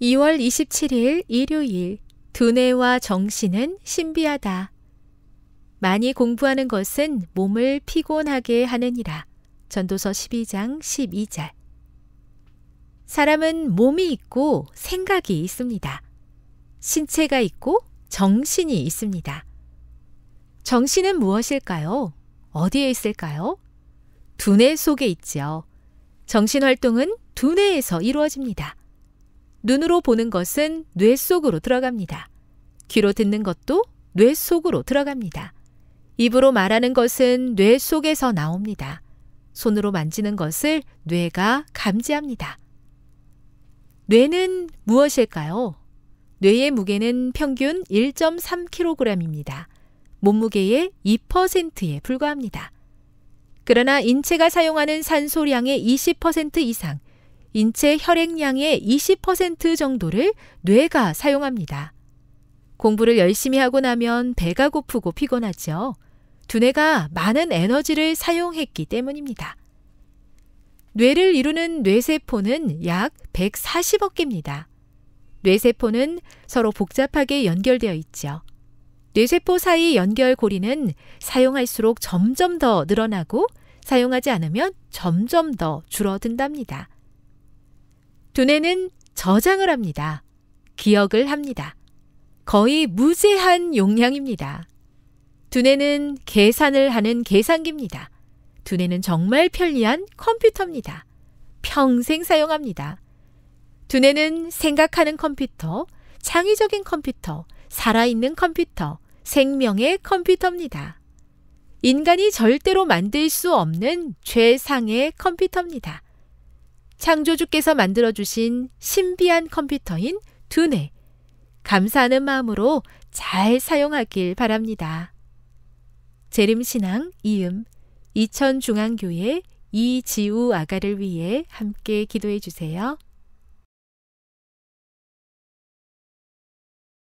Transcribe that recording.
2월 27일 일요일 두뇌와 정신은 신비하다. 많이 공부하는 것은 몸을 피곤하게 하느니라. 전도서 12장 12절. 사람은 몸이 있고 생각이 있습니다. 신체가 있고 정신이 있습니다. 정신은 무엇일까요? 어디에 있을까요? 두뇌 속에 있지요. 정신 활동은 두뇌에서 이루어집니다. 눈으로 보는 것은 뇌 속으로 들어갑니다. 귀로 듣는 것도 뇌 속으로 들어갑니다. 입으로 말하는 것은 뇌 속에서 나옵니다. 손으로 만지는 것을 뇌가 감지합니다. 뇌는 무엇일까요? 뇌의 무게는 평균 1.3kg입니다. 몸무게의 2%에 불과합니다. 그러나 인체가 사용하는 산소량의 20% 이상, 인체 혈액량의 20% 정도를 뇌가 사용합니다. 공부를 열심히 하고 나면 배가 고프고 피곤하죠. 두뇌가 많은 에너지를 사용했기 때문입니다. 뇌를 이루는 뇌세포는 약 140억 개입니다. 뇌세포는 서로 복잡하게 연결되어 있죠. 뇌세포 사이 연결 고리는 사용할수록 점점 더 늘어나고 사용하지 않으면 점점 더 줄어든답니다. 두뇌는 저장을 합니다. 기억을 합니다. 거의 무제한 용량입니다. 두뇌는 계산을 하는 계산기입니다. 두뇌는 정말 편리한 컴퓨터입니다. 평생 사용합니다. 두뇌는 생각하는 컴퓨터, 창의적인 컴퓨터, 살아있는 컴퓨터, 생명의 컴퓨터입니다. 인간이 절대로 만들 수 없는 최상의 컴퓨터입니다. 창조주께서 만들어주신 신비한 컴퓨터인 두뇌. 감사하는 마음으로 잘 사용하길 바랍니다. 재림신앙 이음 이천중앙교회 이지우 아가를 위해 함께 기도해 주세요.